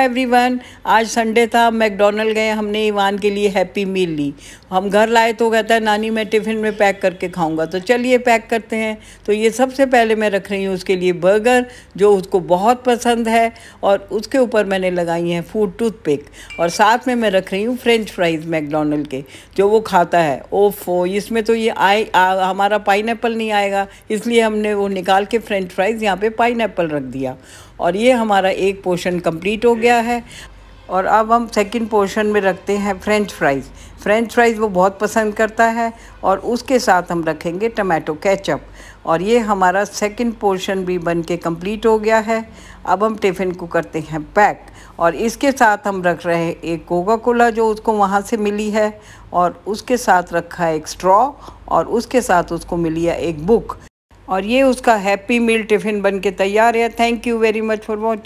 everyone आज Sunday था McDonald गए हमने ईवान के लिए हैप्पी मील ली हम घर लाए तो कहता है नानी मैं टिफ़िन में पैक करके खाऊंगा तो चलिए पैक करते हैं तो ये सबसे पहले मैं रख रही हूँ उसके लिए बर्गर जो उसको बहुत पसंद है और उसके ऊपर मैंने लगाई हैं फूड टूथपिक और साथ में मैं रख रही हूँ फ्रेंच फ्राइज़ मैकडोनल्ड के जो वो खाता है ओ इसमें तो ये आए आ, हमारा पाइन नहीं आएगा इसलिए हमने वो निकाल के फ्रेंच फ्राइज़ यहाँ पर पाइन रख दिया और ये हमारा एक पोर्शन कंप्लीट हो गया है और अब हम सेकंड पोर्शन में रखते हैं फ्रेंच फ्राइज़ फ्रेंच फ्राइज़ वो बहुत पसंद करता है और उसके साथ हम रखेंगे टमाटो केचप और ये हमारा सेकंड पोर्शन भी बन के कम्प्लीट हो गया है अब हम टिफ़िन को करते हैं पैक और इसके साथ हम रख रहे हैं एक कोका कोला जो उसको वहाँ से मिली है और उसके साथ रखा है एक स्ट्रॉ और उसके साथ उसको मिली है एक बुक और ये उसका हैप्पी मील टिफ़िन बन के तैयार है thank you very much for watching